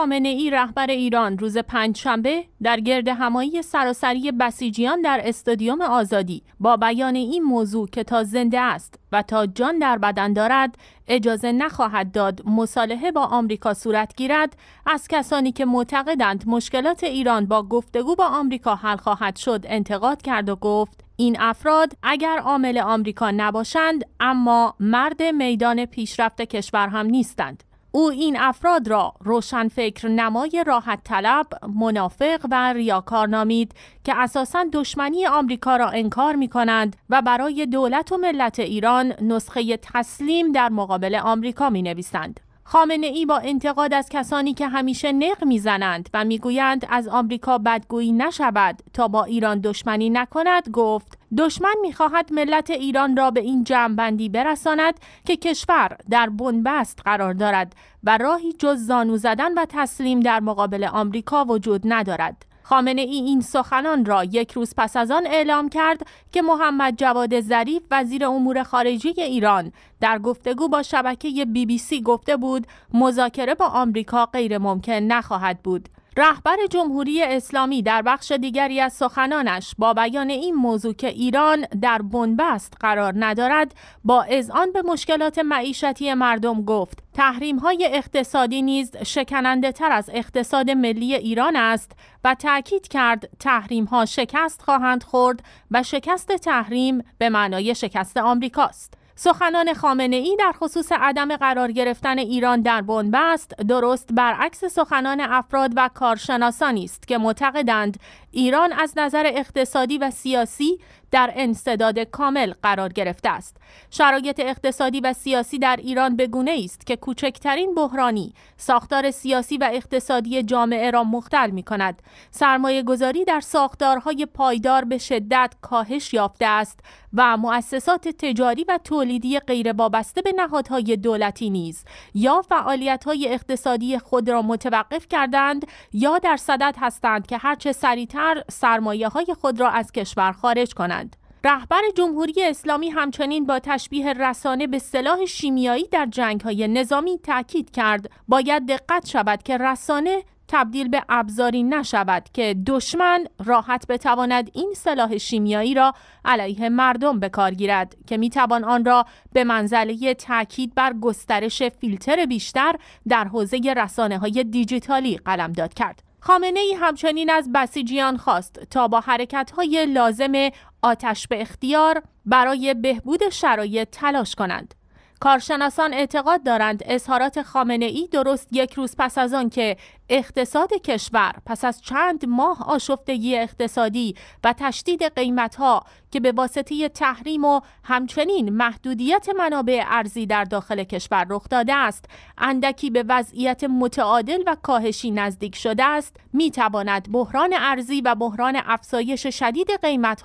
خامنه ای رهبر ایران روز پنجشنبه در گرد همایی سراسری بسیجیان در استادیوم آزادی با بیان این موضوع که تا زنده است و تا جان در بدن دارد اجازه نخواهد داد مصالحه با آمریکا صورت گیرد از کسانی که معتقدند مشکلات ایران با گفتگو با آمریکا حل خواهد شد انتقاد کرد و گفت این افراد اگر عامل آمریکا نباشند اما مرد میدان پیشرفت کشور هم نیستند او این افراد را فکر نمای راحت طلب، منافق و ریاکار نامید که اساسا دشمنی آمریکا را انکار می کنند و برای دولت و ملت ایران نسخه تسلیم در مقابل آمریکا می نویسند. خامنه ای با انتقاد از کسانی که همیشه نق میزنند و میگویند از آمریکا بدگویی نشود تا با ایران دشمنی نکند گفت دشمن میخواهد ملت ایران را به این جمعبندی برساند که کشور در بنبست قرار دارد و راهی جز زانو زدن و تسلیم در مقابل آمریکا وجود ندارد خامنه ای این سخنان را یک روز پس از آن اعلام کرد که محمد جواد ظریف وزیر امور خارجه ایران در گفتگو با شبکه بی بی سی گفته بود مذاکره با آمریکا غیر ممکن نخواهد بود رهبر جمهوری اسلامی در بخش دیگری از سخنانش با بیان این موضوع که ایران در بنبست قرار ندارد با اذعان به مشکلات معیشتی مردم گفت تحریم های اقتصادی نیز شکننده تر از اقتصاد ملی ایران است و تاکید کرد تحریم ها شکست خواهند خورد و شکست تحریم به معنای شکست آمریکاست. سخنان خامنه ای در خصوص عدم قرار گرفتن ایران در بنبست درست برعکس سخنان افراد و کارشناسانی است که معتقدند ایران از نظر اقتصادی و سیاسی در انصداد کامل قرار گرفته است. شرایط اقتصادی و سیاسی در ایران بگونه است که کوچکترین بحرانی ساختار سیاسی و اقتصادی جامعه را مختل می کند. سرمایه گذاری در ساختارهای پایدار به شدت کاهش یافته است و مؤسسات تجاری و تولیدی غیر بابسته به نهادهای دولتی نیز یا فعالیتهای اقتصادی خود را متوقف کردند یا در صدد هستند که هرچه سریعتر سرمایه های خود را از کشور خارج کنند. رهبر جمهوری اسلامی همچنین با تشبیه رسانه به سلاح شیمیایی در جنگ های نظامی تاکید کرد باید دقت شود که رسانه تبدیل به ابزاری نشود که دشمن راحت بتواند این سلاح شیمیایی را علیه مردم به کار گیرد که میتوان آن را به منزله تاکید بر گسترش فیلتر بیشتر در حوزه رسانه های دیجیتالی قلمداد کرد. خامنه ای همچنین از بسیجیان خواست تا با حرکت های لازم آتش به اختیار برای بهبود شرایط تلاش کنند. کارشناسان اعتقاد دارند اظهارات خامنه ای درست یک روز پس از آن که اقتصاد کشور پس از چند ماه آشفتگی اقتصادی و تشدید ها که به واسطه تحریم و همچنین محدودیت منابع ارزی در داخل کشور رخ داده است اندکی به وضعیت متعادل و کاهشی نزدیک شده است میتواند بحران ارزی و بحران افزایش شدید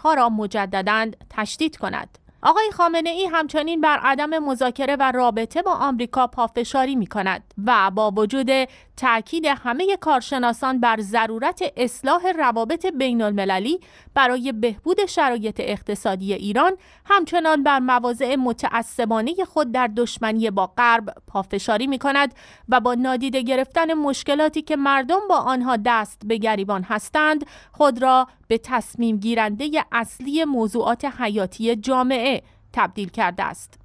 ها را مجددا تشدید کند آقای خامنه ای همچنین بر عدم مذاکره و رابطه با آمریکا پافشاری می کند و با وجود تأکید همه کارشناسان بر ضرورت اصلاح روابط بین المللی برای بهبود شرایط اقتصادی ایران همچنان بر مواضع متعصبانه خود در دشمنی با غرب پافشاری می کند و با نادیده گرفتن مشکلاتی که مردم با آنها دست به گریبان هستند خود را به تصمیم گیرنده اصلی موضوعات حیاتی جامعه تبدیل کرده است.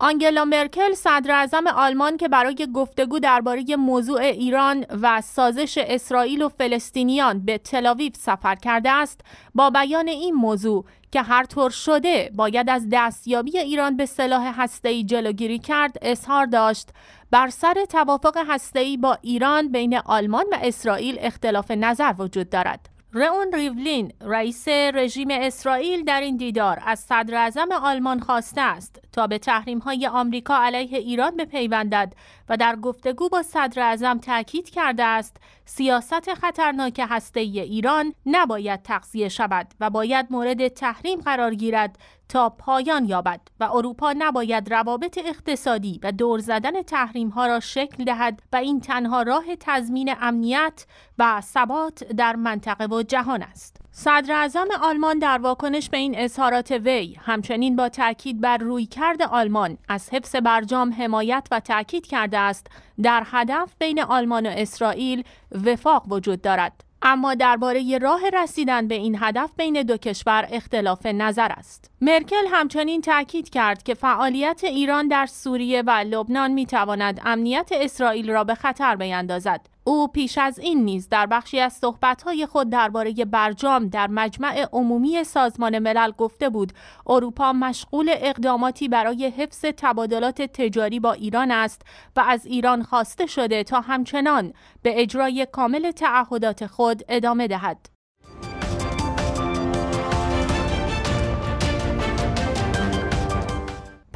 آنگلا مرکل صدر آلمان که برای گفتگو درباره موضوع ایران و سازش اسرائیل و فلسطینیان به تلاویف سفر کرده است با بیان این موضوع که هر طور شده باید از دستیابی ایران به سلاح هسته‌ای جلوگیری کرد اظهار داشت بر سر توافق هسته‌ای با ایران بین آلمان و اسرائیل اختلاف نظر وجود دارد رئون ریولین رئیس رژیم اسرائیل در این دیدار از صدر آلمان خواسته است تا به تحریم های آمریکا علیه ایران بپیوندد و در گفتگو با صدر اعظم تاکید کرده است سیاست خطرناک هسته ایران نباید تغذیه شود و باید مورد تحریم قرار گیرد تا پایان یابد و اروپا نباید روابط اقتصادی و دور زدن تحریم ها را شکل دهد و این تنها راه تضمین امنیت و ثبات در منطقه و جهان است. صدر اعظم آلمان در واکنش به این اظهارات وی همچنین با تاکید بر رویکرد آلمان از حفظ برجام حمایت و تاکید کرده است در هدف بین آلمان و اسرائیل وفاق وجود دارد اما درباره راه رسیدن به این هدف بین دو کشور اختلاف نظر است. مرکل همچنین تاکید کرد که فعالیت ایران در سوریه و لبنان می تواند امنیت اسرائیل را به خطر بیندازد او پیش از این نیز در بخشی از صحبتهای خود درباره برجام در مجمع عمومی سازمان ملل گفته بود اروپا مشغول اقداماتی برای حفظ تبادلات تجاری با ایران است و از ایران خواسته شده تا همچنان به اجرای کامل تعهدات خود ادامه دهد.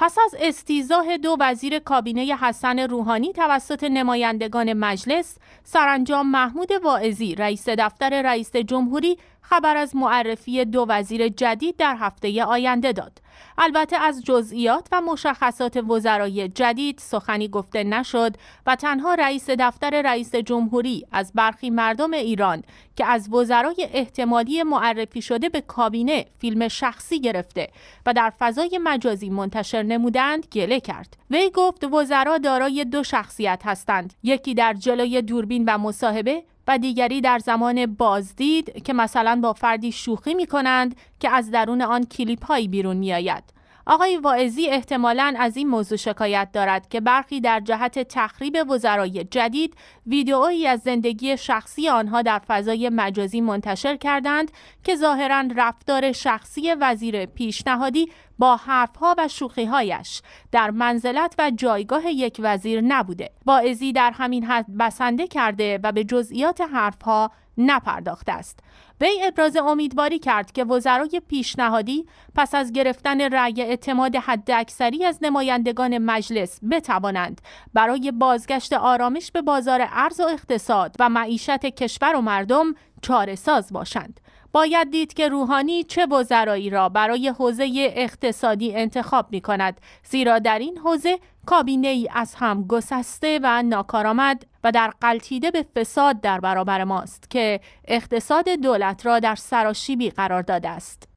پس از استیزاه دو وزیر کابینه حسن روحانی توسط نمایندگان مجلس سرانجام محمود واعظی رئیس دفتر رئیس جمهوری خبر از معرفی دو وزیر جدید در هفته آینده داد البته از جزئیات و مشخصات وزرای جدید سخنی گفته نشد و تنها رئیس دفتر رئیس جمهوری از برخی مردم ایران که از وزرای احتمالی معرفی شده به کابینه فیلم شخصی گرفته و در فضای مجازی منتشر نمودند گله کرد وی گفت وزرا دارای دو شخصیت هستند یکی در جلوی دوربین و مصاحبه و دیگری در زمان بازدید که مثلا با فردی شوخی می کنند که از درون آن کلیپ هایی بیرون می آید. آقای واعظی احتمالا از این موضوع شکایت دارد که برخی در جهت تخریب وزرای جدید ویدئویی از زندگی شخصی آنها در فضای مجازی منتشر کردند که ظاهرا رفتار شخصی وزیر پیشنهادی با حرفها و شوخیهایش در منزلت و جایگاه یک وزیر نبوده. واعظی در همین حد بسنده کرده و به جزئیات حرفها نپرداخته است وی ابراز امیدواری کرد که وزرای پیشنهادی پس از گرفتن رأی اعتماد حداکثری از نمایندگان مجلس بتوانند برای بازگشت آرامش به بازار ارز و اقتصاد و معیشت کشور و مردم چاره ساز باشند باید دید که روحانی چه وزرایی را برای حوزه اقتصادی انتخاب می کند زیرا در این حوزه کابینه ای از هم گسسته و ناکارآمد و در قلتیده به فساد در برابر ماست که اقتصاد دولت را در سراشیبی قرار داده است.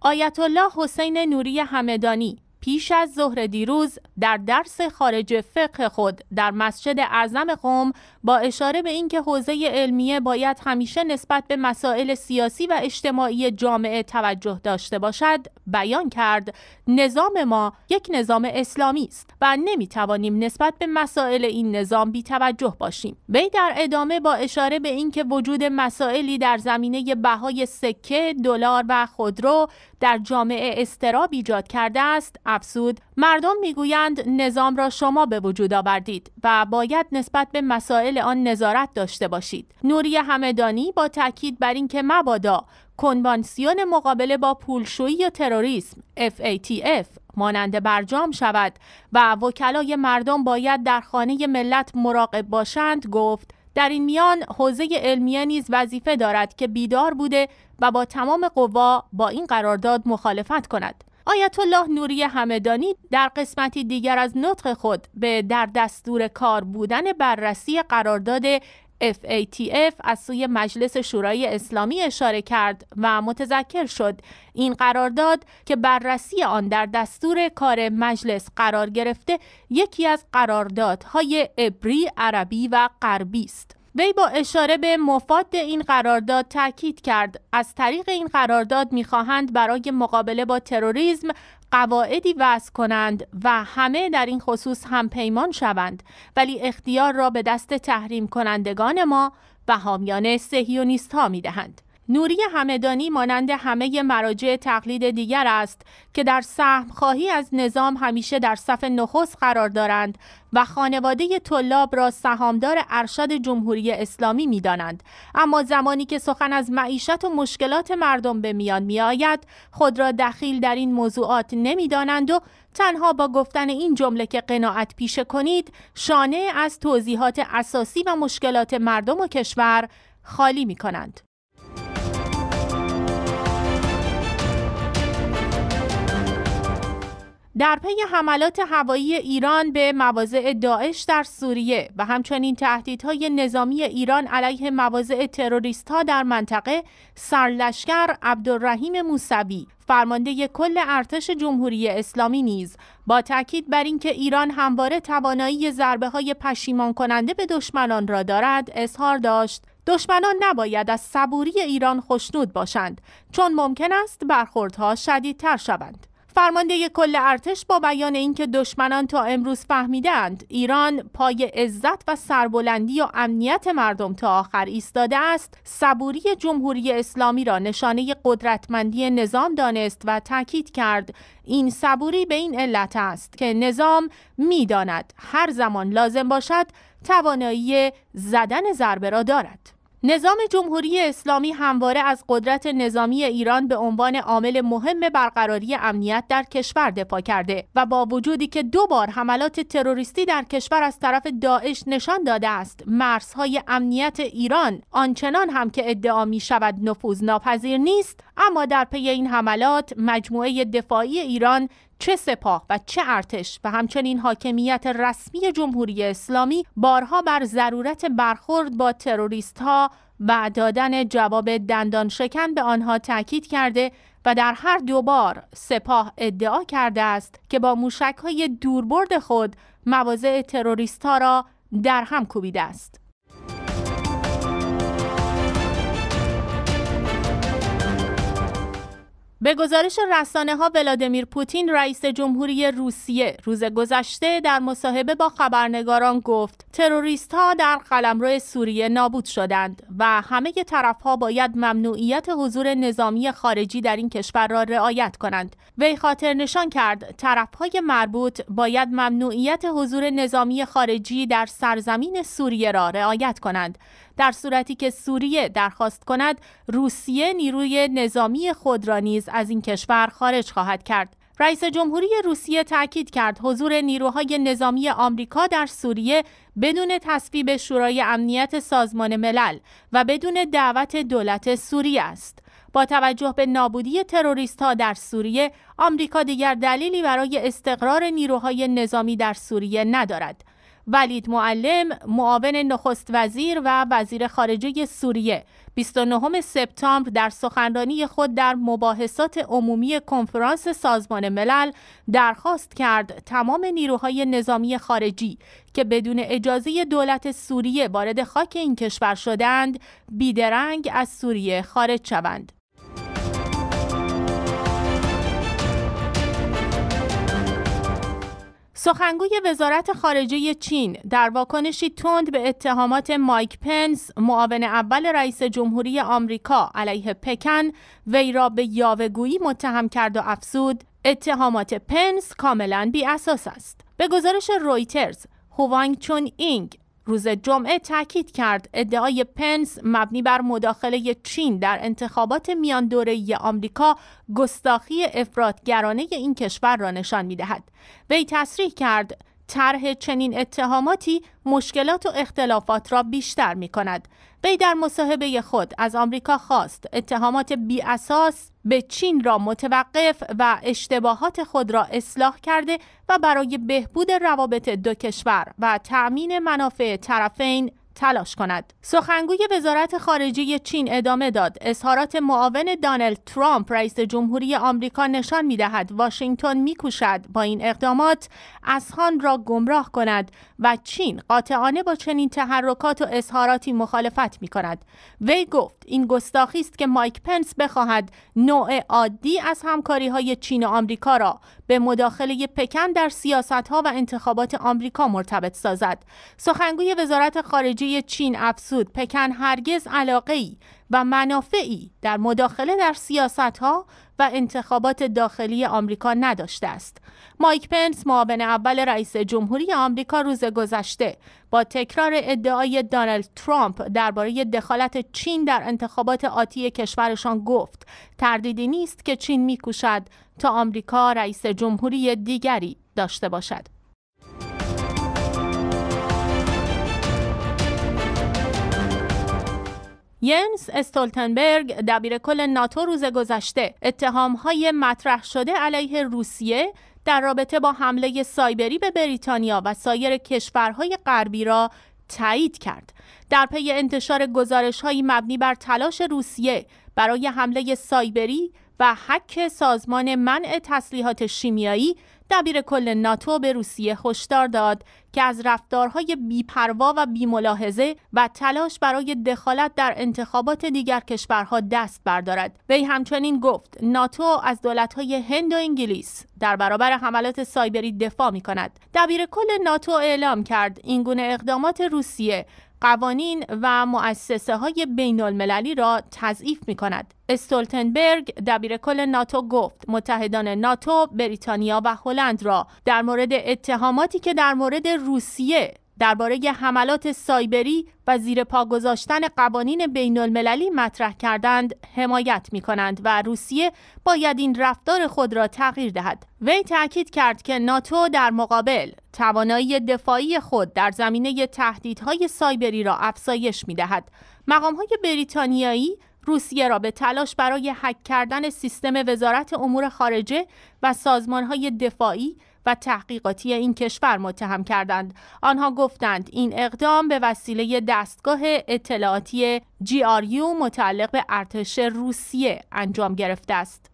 آیت الله حسین نوری همدانی پیش از ظهر دیروز در درس خارج فقه خود در مسجد اعظم قوم با اشاره به اینکه حوزه علمیه باید همیشه نسبت به مسائل سیاسی و اجتماعی جامعه توجه داشته باشد بیان کرد نظام ما یک نظام اسلامی است و نمیتوانیم نسبت به مسائل این نظام بی توجه باشیم وی در ادامه با اشاره به اینکه وجود مسائلی در زمینه بهای سکه دلار و خودرو در جامعه استراب ایجاد کرده است افسود مردم میگویند نظام را شما به وجود آوردید و باید نسبت به مسائل آن نظارت داشته باشید نوری همدانی با تاکید بر اینکه مبادا کنوانسیون مقابله با پولشویی و تروریسم FATF مانند برجام شود و وکلای مردم باید در خانه ملت مراقب باشند گفت در این میان حوزه علمیه نیز وظیفه دارد که بیدار بوده و با تمام قوا با این قرارداد مخالفت کند آیت الله نوری همدانی در قسمتی دیگر از نطق خود به در دستور کار بودن بررسی قرارداد FATF از سوی مجلس شورای اسلامی اشاره کرد و متذکر شد این قرارداد که بررسی آن در دستور کار مجلس قرار گرفته یکی از قراردادهای ابری، عربی و غربی است. وی با اشاره به مفاد این قرارداد تاکید کرد از طریق این قرارداد میخواهند برای مقابله با تروریسم قواعدی وضع کنند و همه در این خصوص هم پیمان شوند ولی اختیار را به دست تحریم کنندگان ما و حامیان سهیونیست ها می دهند. نوری همدانی مانند همه مراجع تقلید دیگر است که در خواهی از نظام همیشه در صف نخست قرار دارند و خانواده طلاب را سهامدار ارشد جمهوری اسلامی می دانند. اما زمانی که سخن از معیشت و مشکلات مردم به میان می آید خود را دخیل در این موضوعات نمی دانند و تنها با گفتن این جمله که قناعت پیشه کنید شانه از توضیحات اساسی و مشکلات مردم و کشور خالی می کنند. در پی حملات هوایی ایران به مواضع داعش در سوریه و همچنین تهدیدهای نظامی ایران علیه مواضع تروریست ها در منطقه سرلشکر عبدالرحیم موسوی فرمانده کل ارتش جمهوری اسلامی نیز با تاکید بر اینکه ایران همواره توانایی ضربه های پشیمان کننده به دشمنان را دارد اظهار داشت دشمنان نباید از صبوری ایران خشنود باشند چون ممکن است برخوردها شدیدتر شوند فرمانده کل ارتش با بیان اینکه دشمنان تا امروز فهمیدند ایران پای عزت و سربلندی و امنیت مردم تا آخر ایستاده است صبوری جمهوری اسلامی را نشانه قدرتمندی نظام دانست و تاکید کرد این صبوری به این علت است که نظام میداند هر زمان لازم باشد توانایی زدن ضربه را دارد نظام جمهوری اسلامی همواره از قدرت نظامی ایران به عنوان عامل مهم برقراری امنیت در کشور دفاع کرده و با وجودی که دو بار حملات تروریستی در کشور از طرف داعش نشان داده است مرزهای امنیت ایران آنچنان هم که ادعا می شود نفوذ ناپذیر نیست اما در پی این حملات مجموعه دفاعی ایران چه سپاه و چه ارتش و همچنین حاکمیت رسمی جمهوری اسلامی بارها بر ضرورت برخورد با تروریست ها و دادن جواب دندان شکن به آنها تاکید کرده و در هر دو بار سپاه ادعا کرده است که با موشک های دوربرد خود مواضع تروریست ها را در هم کوبیده است. به گزارش رسانه ها ولادیمیر پوتین رئیس جمهوری روسیه روز گذشته در مصاحبه با خبرنگاران گفت تروریست ها در قلمرو سوریه نابود شدند و همه طرف ها باید ممنوعیت حضور نظامی خارجی در این کشور را رعایت کنند وی خاطر نشان کرد طرف های مربوط باید ممنوعیت حضور نظامی خارجی در سرزمین سوریه را رعایت کنند در صورتی که سوریه درخواست کند روسیه نیروی نظامی خود را نیز از این کشور خارج خواهد کرد رئیس جمهوری روسیه تاکید کرد حضور نیروهای نظامی آمریکا در سوریه بدون تصویب شورای امنیت سازمان ملل و بدون دعوت دولت سوریه است با توجه به نابودی تروریست ها در سوریه آمریکا دیگر دلیلی برای استقرار نیروهای نظامی در سوریه ندارد ولید معلم معاون نخست وزیر و وزیر خارجه سوریه 29 سپتامبر در سخنرانی خود در مباحثات عمومی کنفرانس سازمان ملل درخواست کرد تمام نیروهای نظامی خارجی که بدون اجازه دولت سوریه وارد خاک این کشور شدند بیدرنگ از سوریه خارج شوند. سخنگوی وزارت خارجه چین در واکنشی تند به اتهامات مایک پنس معاون اول رئیس جمهوری آمریکا علیه پکن وی را به یاوهگویی متهم کرد و افزود اتهامات پنس کاملا بی اساس است به گزارش رویترز هوانگ چون اینگ روز جمعه تاکید کرد ادعای پنس مبنی بر مداخله چین در انتخابات میان دوره آمریکا گستاخی افرادگرانه این کشور را نشان میدهد وی تصریح کرد طرح چنین اتهاماتی مشکلات و اختلافات را بیشتر می کند. وی در مصاحبه خود از آمریکا خواست اتهامات بی اساس به چین را متوقف و اشتباهات خود را اصلاح کرده و برای بهبود روابط دو کشور و تأمین منافع طرفین تلاش کند سخنگوی وزارت خارجه چین ادامه داد اظهارات معاون دانلد ترامپ رئیس جمهوری آمریکا نشان میدهد واشنگتن میکوشد با این اقدامات اسهان را گمراه کند و چین قاطعانه با چنین تحرکات و اظهاراتی مخالفت می کند وی گفت این گستاخی است که مایک پنس بخواهد نوع عادی از همکاری های چین و آمریکا را به مداخله پکن در سیاست ها و انتخابات آمریکا مرتبط سازد سخنگوی وزارت خارجه چین افزود پکن هرگز علاقه ای و منافعی در مداخله در سیاست ها و انتخابات داخلی آمریکا نداشته است. مایک پنس معاون اول رئیس جمهوری آمریکا روز گذشته با تکرار ادعای دانالد ترامپ درباره دخالت چین در انتخابات آتی کشورشان گفت تردیدی نیست که چین میکوشد تا آمریکا رئیس جمهوری دیگری داشته باشد. ینس استولتنبرگ دبیر کل ناتو روز گذشته های مطرح شده علیه روسیه در رابطه با حمله سایبری به بریتانیا و سایر کشورهای غربی را تایید کرد در پی انتشار گزارش های مبنی بر تلاش روسیه برای حمله سایبری و حک سازمان منع تسلیحات شیمیایی دبیر کل ناتو به روسیه هشدار داد که از رفتارهای بیپروا و بیملاحظه و تلاش برای دخالت در انتخابات دیگر کشورها دست بردارد وی همچنین گفت ناتو از دولتهای هند و انگلیس در برابر حملات سایبری دفاع می کند دبیر کل ناتو اعلام کرد اینگونه اقدامات روسیه قوانین و مؤسسه های بین المللی را تضعیف می کند. استولتنبرگ دبیر کل ناتو گفت متحدان ناتو بریتانیا و هلند را در مورد اتهاماتی که در مورد روسیه درباره حملات سایبری و زیر پا گذاشتن قوانین بین المللی مطرح کردند حمایت می کنند و روسیه باید این رفتار خود را تغییر دهد. وی تاکید کرد که ناتو در مقابل توانایی دفاعی خود در زمینه تهدیدهای سایبری را افزایش می دهد. مقام های بریتانیایی روسیه را به تلاش برای حک کردن سیستم وزارت امور خارجه و سازمان های دفاعی و تحقیقاتی این کشور متهم کردند آنها گفتند این اقدام به وسیله دستگاه اطلاعاتی جی متعلق به ارتش روسیه انجام گرفته است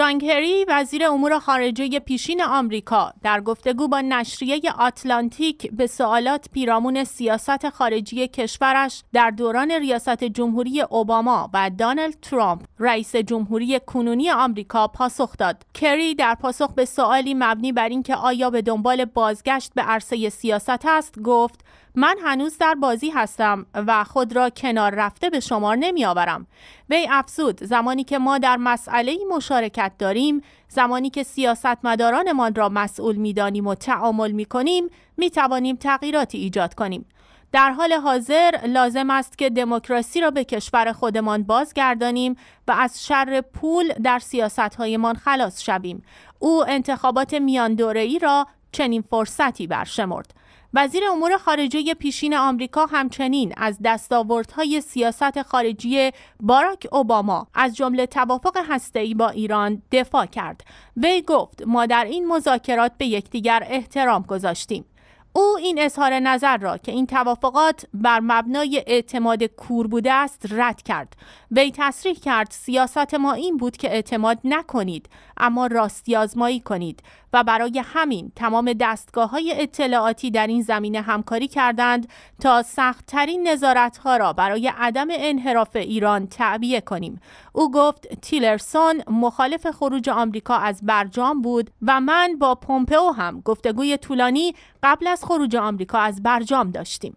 جان کری وزیر امور خارجه پیشین آمریکا در گفتگو با نشریه آتلانتیک به سوالات پیرامون سیاست خارجی کشورش در دوران ریاست جمهوری اوباما و دانلد ترامپ رئیس جمهوری کنونی آمریکا پاسخ داد کری در پاسخ به سوالی مبنی بر اینکه آیا به دنبال بازگشت به عرصه سیاست است گفت من هنوز در بازی هستم و خود را کنار رفته به شمار نمی آورم. وی افزود زمانی که ما در مسئله مشارکت داریم زمانی که سیاستمدارانمان را مسئول میدانیم و تعامل می کنیم می توانیم تغییراتی ایجاد کنیم. در حال حاضر لازم است که دموکراسی را به کشور خودمان بازگردانیم و از شر پول در سیاستهایمان خلاص شویم. او انتخابات میان ای را چنین فرصتی برشمرد. وزیر امور خارجه پیشین آمریکا همچنین از دستاوردهای سیاست خارجی باراک اوباما از جمله توافق هسته‌ای با ایران دفاع کرد. وی گفت ما در این مذاکرات به یکدیگر احترام گذاشتیم. او این اظهار نظر را که این توافقات بر مبنای اعتماد کور بوده است رد کرد وی تصریح کرد سیاست ما این بود که اعتماد نکنید اما راستی آزمایی کنید و برای همین تمام دستگاه های اطلاعاتی در این زمینه همکاری کردند تا سختترین نظارت را برای عدم انحراف ایران تعبیه کنیم او گفت تیلرسون مخالف خروج آمریکا از برجام بود و من با پومپئو هم گفتگوی طولانی قبل از خروج آمریکا از برجام داشتیم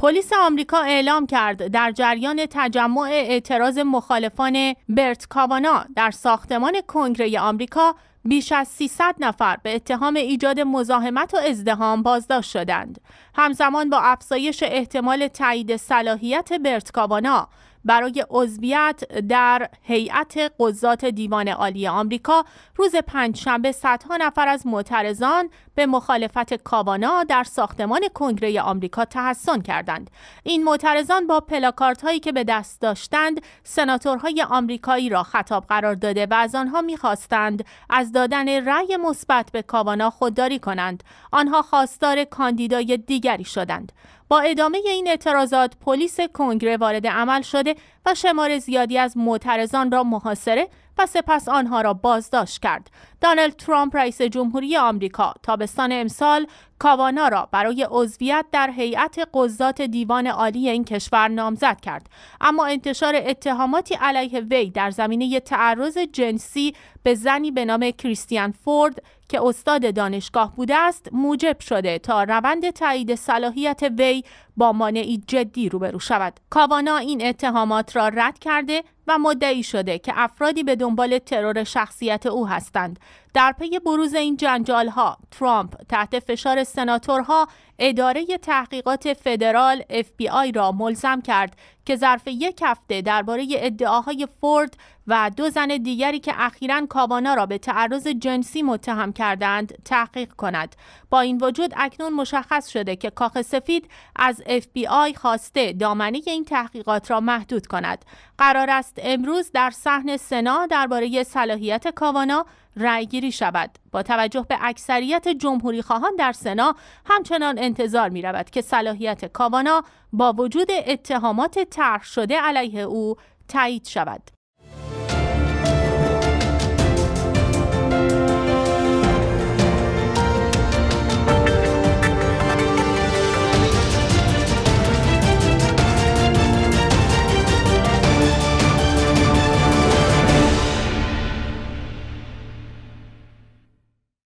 پلیس آمریکا اعلام کرد در جریان تجمع اعتراض مخالفان برت کاوانا در ساختمان کنگره آمریکا بیش از 300 نفر به اتهام ایجاد مزاحمت و ازدهام بازداشت شدند همزمان با افزایش احتمال تایید صلاحیت برت کاوانا برای عضویت در هیئت قضات دیوان عالی آمریکا روز پنجشنبه صدها نفر از معترضان به مخالفت کاوانا در ساختمان کنگره آمریکا تحسن کردند این معترضان با پلاکارت هایی که به دست داشتند سناتورهای آمریکایی را خطاب قرار داده و از آنها میخواستند از دادن رأی مثبت به کاوانا خودداری کنند آنها خواستار کاندیدای دیگری شدند با ادامه این اعتراضات پلیس کنگره وارد عمل شده و شمار زیادی از معترضان را محاصره و سپس آنها را بازداشت کرد. دانلد ترامپ رئیس جمهوری آمریکا تابستان امسال کاوانا را برای عضویت در هیئت قضات دیوان عالی این کشور نامزد کرد اما انتشار اتهاماتی علیه وی در زمینه تعرض جنسی به زنی به نام کریستیان فورد که استاد دانشگاه بوده است موجب شده تا روند تایید صلاحیت وی با مانعی جدی روبرو شود کاوانا این اتهامات را رد کرده و مدعی شده که افرادی به دنبال ترور شخصیت او هستند در پی بروز این جنجال ها ترامپ تحت فشار سناتورها اداره تحقیقات فدرال FBI را ملزم کرد که ظرف یک هفته درباره ادعاهای فورد و دو زن دیگری که اخیرا کاوانا را به تعرض جنسی متهم کردند تحقیق کند با این وجود اکنون مشخص شده که کاخ سفید از FBI خواسته دامنه این تحقیقات را محدود کند قرار است امروز در صحن سنا درباره صلاحیت کاوانا رأیگیری شود با توجه به اکثریت جمهوری خواهان در سنا همچنان انتظار می رود که صلاحیت کاوانا با وجود اتهامات طرح شده علیه او تایید شود